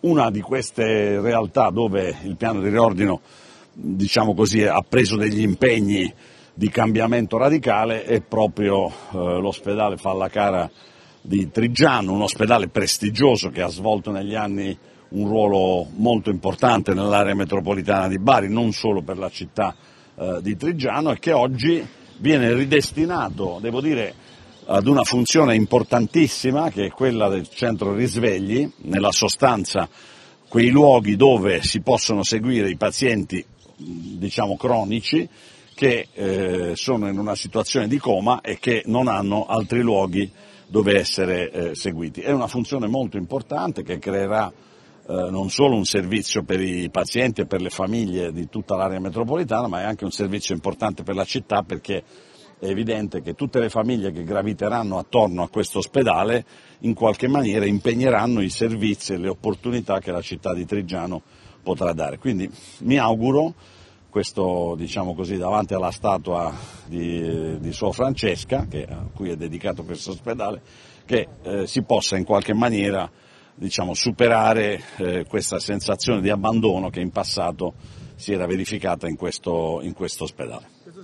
una di queste realtà dove il piano di riordino diciamo così, ha preso degli impegni di cambiamento radicale è proprio eh, l'ospedale Fallacara di Trigiano, un ospedale prestigioso che ha svolto negli anni un ruolo molto importante nell'area metropolitana di Bari, non solo per la città eh, di Trigiano e che oggi viene ridestinato, devo dire, ad una funzione importantissima che è quella del centro risvegli, nella sostanza quei luoghi dove si possono seguire i pazienti diciamo cronici che eh, sono in una situazione di coma e che non hanno altri luoghi dove essere eh, seguiti. È una funzione molto importante che creerà eh, non solo un servizio per i pazienti e per le famiglie di tutta l'area metropolitana, ma è anche un servizio importante per la città perché è evidente che tutte le famiglie che graviteranno attorno a questo ospedale in qualche maniera impegneranno i servizi e le opportunità che la città di Trigiano potrà dare. Quindi mi auguro, questo diciamo così davanti alla statua di, di Suo Francesca, che, a cui è dedicato questo ospedale, che eh, si possa in qualche maniera diciamo, superare eh, questa sensazione di abbandono che in passato si era verificata in questo, in questo ospedale.